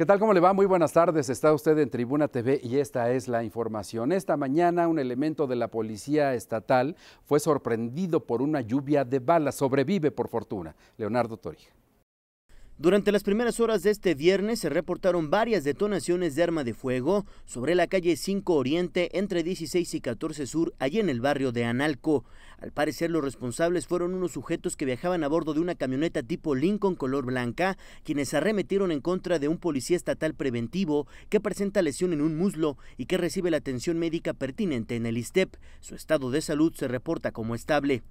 ¿Qué tal? ¿Cómo le va? Muy buenas tardes. Está usted en Tribuna TV y esta es la información. Esta mañana un elemento de la policía estatal fue sorprendido por una lluvia de balas. Sobrevive por fortuna. Leonardo Torija. Durante las primeras horas de este viernes se reportaron varias detonaciones de arma de fuego sobre la calle 5 Oriente entre 16 y 14 Sur, allí en el barrio de Analco. Al parecer los responsables fueron unos sujetos que viajaban a bordo de una camioneta tipo Lincoln color blanca, quienes arremetieron en contra de un policía estatal preventivo que presenta lesión en un muslo y que recibe la atención médica pertinente en el ISTEP. Su estado de salud se reporta como estable.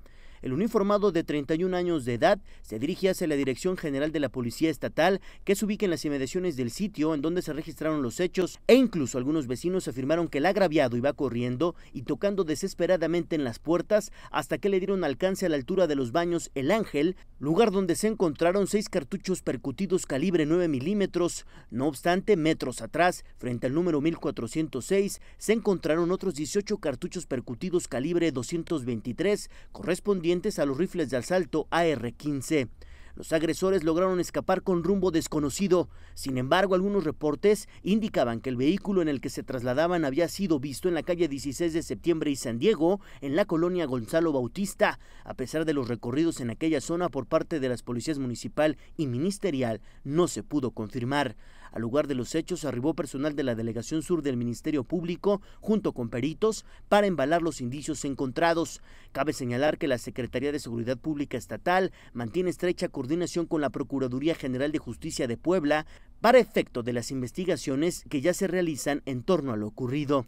El uniformado de 31 años de edad se dirige hacia la Dirección General de la Policía Estatal, que se ubica en las inmediaciones del sitio en donde se registraron los hechos, e incluso algunos vecinos afirmaron que el agraviado iba corriendo y tocando desesperadamente en las puertas hasta que le dieron alcance a la altura de los baños El Ángel, lugar donde se encontraron seis cartuchos percutidos calibre 9 milímetros. No obstante, metros atrás, frente al número 1406, se encontraron otros 18 cartuchos percutidos calibre 223, correspondientes a los rifles de asalto AR-15. Los agresores lograron escapar con rumbo desconocido. Sin embargo, algunos reportes indicaban que el vehículo en el que se trasladaban había sido visto en la calle 16 de septiembre y San Diego, en la colonia Gonzalo Bautista. A pesar de los recorridos en aquella zona por parte de las policías municipal y ministerial, no se pudo confirmar. Al lugar de los hechos arribó personal de la Delegación Sur del Ministerio Público junto con peritos para embalar los indicios encontrados. Cabe señalar que la Secretaría de Seguridad Pública Estatal mantiene estrecha coordinación con la Procuraduría General de Justicia de Puebla para efecto de las investigaciones que ya se realizan en torno a lo ocurrido.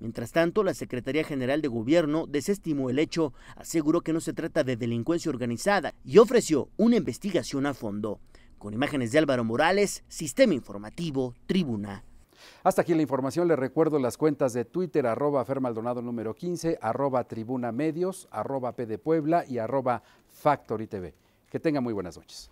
Mientras tanto, la Secretaría General de Gobierno desestimó el hecho, aseguró que no se trata de delincuencia organizada y ofreció una investigación a fondo. Con imágenes de Álvaro Morales, Sistema Informativo, Tribuna. Hasta aquí la información. Les recuerdo las cuentas de Twitter, arroba fermaldonado número 15, arroba tribuna medios, arroba p de Puebla y arroba factory TV. Que tengan muy buenas noches.